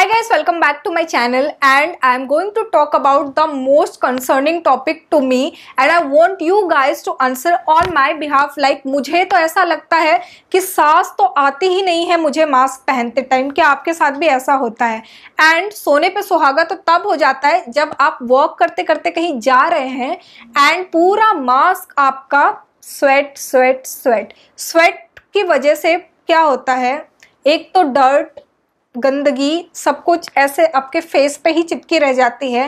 hi guys welcome back to my channel and am going to talk about the most concerning topic to me and i want you guys to answer on my behalf like मुझे तो ऐसा लगता है कि सांस तो आती ही नहीं है मुझे मास्क पहनते टाइम क्या आपके साथ भी ऐसा होता है एंड सोने पे सुहागा तो तब हो जाता है जब आप वॉक करते करते कहीं जा रहे हैं एंड पूरा मास्क आपका स्वेट स्वेट स्वेट स्वेट की वजह से क्या होता है एक तो डर्ट गंदगी सब कुछ ऐसे आपके फेस पे ही चिपकी रह जाती है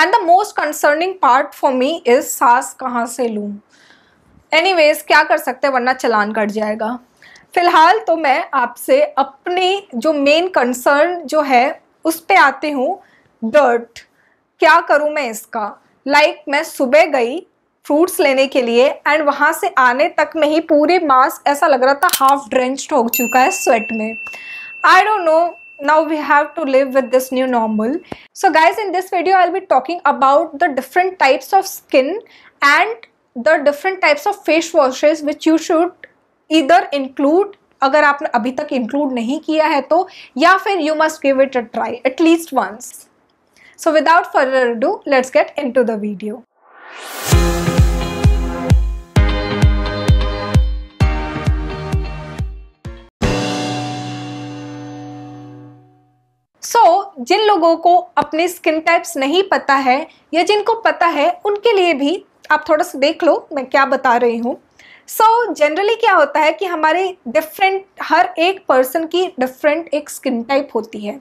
and the most concerning part for me is सांस कहाँ से लूँ एनीवेज क्या कर सकते हैं वरना चलान कट जाएगा फ़िलहाल तो मैं आपसे अपने जो मेन कंसर्न जो है उस पर आती हूँ डर्ट क्या करूँ मैं इसका लाइक like, मैं सुबह गई फ्रूट्स लेने के लिए एंड वहाँ से आने तक में ही पूरे मास ऐसा लग रहा था हाफ ड्रेंच्ड हो चुका है स्वेट में I don't know now we have to live with this new normal so guys in this video i'll be talking about the different types of skin and the different types of face washes which you should either include अगर आपने अभी तक include नहीं किया है तो या फिर you must give it a try at least once so without further do let's get into the video जिन लोगों को अपने स्किन टाइप्स नहीं पता है या जिनको पता है उनके लिए भी आप थोड़ा सा देख लो मैं क्या बता रही हूँ सो so, जनरली क्या होता है कि हमारे डिफरेंट हर एक पर्सन की डिफरेंट एक स्किन टाइप होती है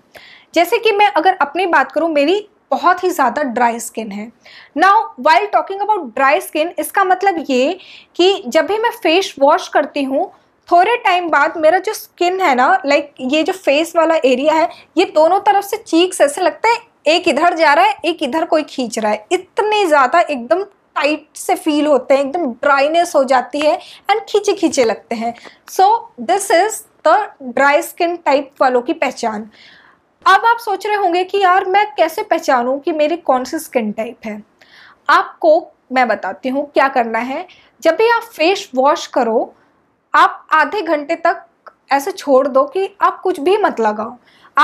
जैसे कि मैं अगर अपनी बात करूँ मेरी बहुत ही ज़्यादा ड्राई स्किन है now while talking about dry skin इसका मतलब ये कि जब भी मैं फेस वॉश करती हूँ थोड़े टाइम बाद मेरा जो स्किन है ना लाइक ये जो फेस वाला एरिया है ये दोनों तरफ से चीक्स ऐसे लगता है एक इधर जा रहा है एक इधर कोई खींच रहा है इतने ज़्यादा एकदम टाइट से फील होते हैं एकदम ड्राइनेस हो जाती है एंड खींचे खींचे लगते हैं so this is the dry skin type वालों की पहचान अब आप सोच रहे होंगे कि यार मैं कैसे पहचानूं कि मेरी कौन सी स्किन टाइप है आपको मैं बताती हूँ क्या करना है जब भी आप फेस वॉश करो आप आधे घंटे तक ऐसे छोड़ दो कि आप कुछ भी मत लगाओ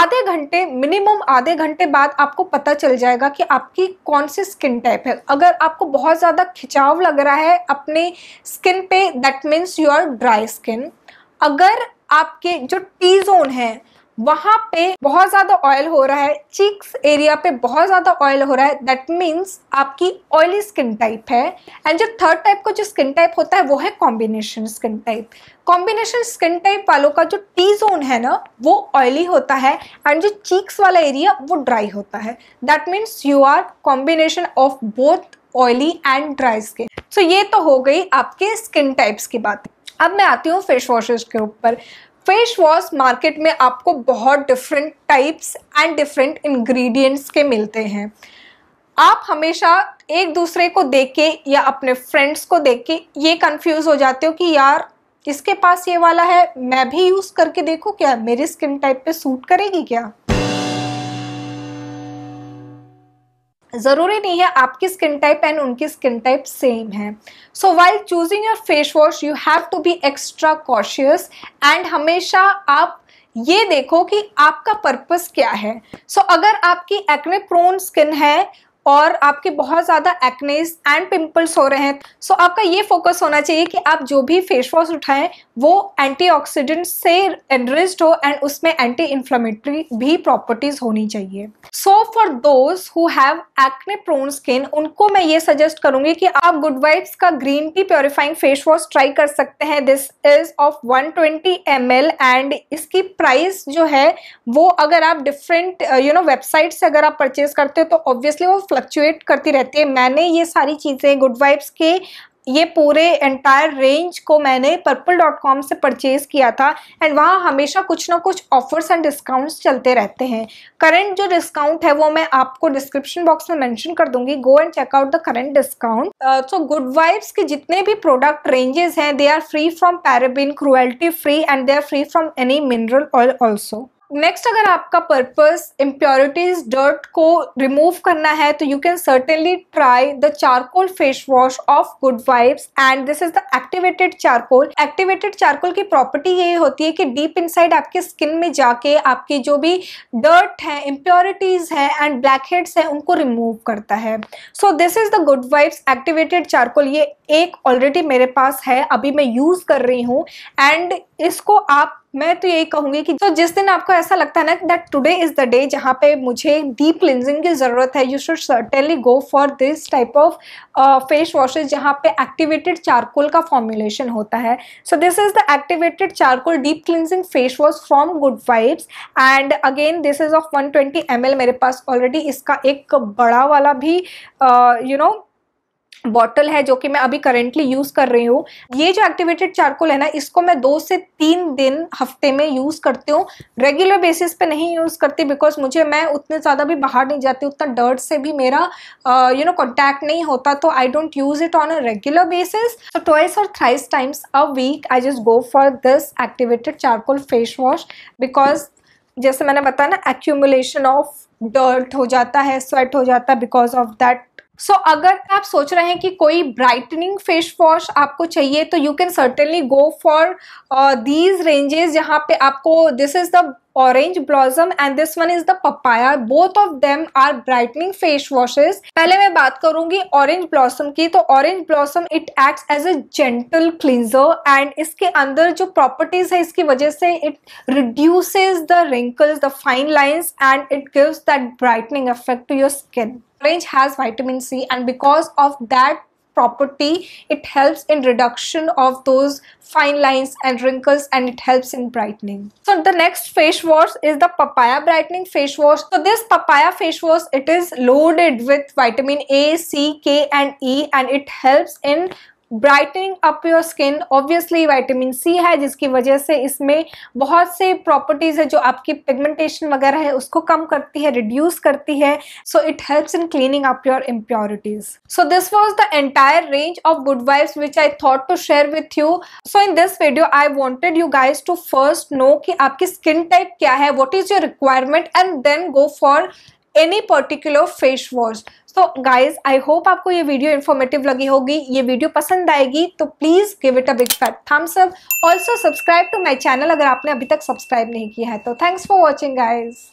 आधे घंटे मिनिमम आधे घंटे बाद आपको पता चल जाएगा कि आपकी कौन सी स्किन टाइप है अगर आपको बहुत ज़्यादा खिंचाव लग रहा है अपने स्किन पे that means you are dry skin अगर आपके जो टी जोन है वहां पे बहुत ज्यादा ऑयल हो रहा है चीक्स एरिया पे बहुत ज्यादा ऑयल हो रहा है दैट मीन्स आपकी ऑयली स्किन टाइप है एंड जो थर्ड टाइप का जो स्किन टाइप होता है वो है combination skin type combination skin type वालों का जो टी जोन है ना वो ऑयली होता है एंड जो चीक्स वाला एरिया वो ड्राई होता है that means you are combination of both oily and dry skin so ये तो हो गई आपके स्किन टाइप्स की बात अब मैं आती हूँ फेस वॉशेज के ऊपर फेस वॉश मार्केट में आपको बहुत different types and different ingredients के मिलते हैं आप हमेशा एक दूसरे को देख के या अपने फ्रेंड्स को देख के ये कंफ्यूज हो जाते हो कि यार इसके पास ये वाला है मैं भी यूज़ करके देखूँ क्या मेरी स्किन टाइप पे सूट करेगी क्या ज़रूरी नहीं है आपकी स्किन टाइप एंड उनकी स्किन टाइप सेम है so while choosing your face wash you have to be extra cautious and हमेशा आप ये देखो कि आपका पर्पस क्या है सो so, अगर आपकी एक्ने प्रोन स्किन है और आपके बहुत ज़्यादा एक्नेस एंड पिंपल्स हो रहे हैं सो so, आपका ये फोकस होना चाहिए कि आप जो भी फेस वॉश उठाएं वो एंटीऑक्सीडेंट से एनरिस्ड हो एंड उसमें एंटी इन्फ्लामेटरी भी प्रॉपर्टीज़ होनी चाहिए so for those who have acne prone skin उनको मैं ये सजेस्ट करूंगी कि आप गुड वाइब्स का green tea purifying face wash try कर सकते हैं this is of 120 twenty and इसकी प्राइस जो है वो अगर आप डिफरेंट यू नो वेबसाइट से अगर आप परचेज करते हो तो ऑब्वियसली वो फ्लक्चुएट करती रहती है मैंने ये सारी चीज़ें गुड वाइब्स के ये पूरे एंटायर रेंज को मैंने पर्पल डॉट कॉम से परचेज़ किया था एंड वहाँ हमेशा कुछ ना कुछ ऑफर्स एंड डिस्काउंट्स चलते रहते हैं करंट जो डिस्काउंट है वो मैं आपको डिस्क्रिप्शन बॉक्स में मेंशन कर दूंगी go and check out the current discount so good vibes के जितने भी प्रोडक्ट रेंजेस हैं they are free from paraben cruelty free and they are free from any mineral oil also next अगर आपका purpose impurities dirt को remove करना है तो you can certainly try the charcoal face wash of good vibes and this is the activated charcoal activated charcoal की property ये होती है कि डीप इनसाइड आपके स्किन में जाके आपके जो भी डर्ट है इम्प्योरिटीज है एंड ब्लैक हेड्स है उनको रिमूव करता है so this is the good vibes activated charcoal ये एक ऑलरेडी मेरे पास है अभी मैं यूज कर रही हूँ एंड इसको आप मैं तो यही कहूंगी कि तो जिस दिन आपको ऐसा लगता है ना that today is the day जहाँ पे मुझे डीप क्लिनजिंग की ज़रूरत है you should certainly go for this type of face washes जहाँ पे एक्टिवेटेड चारकोल का फॉर्मुलेशन होता है so this is the activated charcoal deep cleansing face wash from good vibes and again this is of one twenty मेरे पास already इसका एक बड़ा वाला भी you uh, know you know, bottle है जो कि मैं अभी करेंटली यूज़ कर रही हूँ ये जो एक्टिवेटेड चारकोल है ना इसको मैं दो से तीन दिन हफ्ते में यूज़ करती हूँ रेगुलर बेसिस पे नहीं यूज़ करती बिकॉज मुझे मैं उतने ज़्यादा भी बाहर नहीं जाती उतना डर्ट से भी मेरा यू नो कॉन्टैक्ट नहीं होता तो I don't use it on a regular basis so twice और thrice times a week I just go for this activated charcoal face wash because जैसे मैंने बताया ना एक्यूमुलेशन ऑफ डर्ट हो जाता है स्वेट हो जाता है because of that so so, अगर आप सोच रहे हैं कि कोई ब्राइटनिंग फेस वॉश आपको चाहिए तो you can certainly go for these ranges जहाँ पे आपको this is the orange blossom and this one is the papaya both of them are brightening face washes पहले मैं बात करूंगी orange blossom की तो orange blossom it acts as a gentle cleanser and इसके अंदर जो properties है इसकी वजह से it reduces the wrinkles the fine lines and it gives that brightening effect to your skin orange has vitamin C and because of that property it helps in reduction of those fine lines and wrinkles and it helps in brightening so the next face wash is the papaya brightening face wash so this papaya face wash it is loaded with vitamin a c k and e and it helps in brightening up your skin obviously vitamin C है जिसकी वजह से इसमें बहुत से properties है जो आपकी पिगमेंटेशन वगैरह है उसको कम करती है रिड्यूस करती है so it helps in cleaning up your impurities so this was the entire range of good vibes which I thought to share with you so in this video I wanted you guys to first know कि आपकी skin टाइप क्या है what is your requirement and then go for any particular face wash so guys I hope आपको ये video informative लगी होगी ये वीडियो पसंद आएगी तो please give it a big fat thumbs up also subscribe to my channel अगर आपने अभी तक सब्सक्राइब नहीं किया है तो थैंक्स फॉर वॉचिंग गाइज़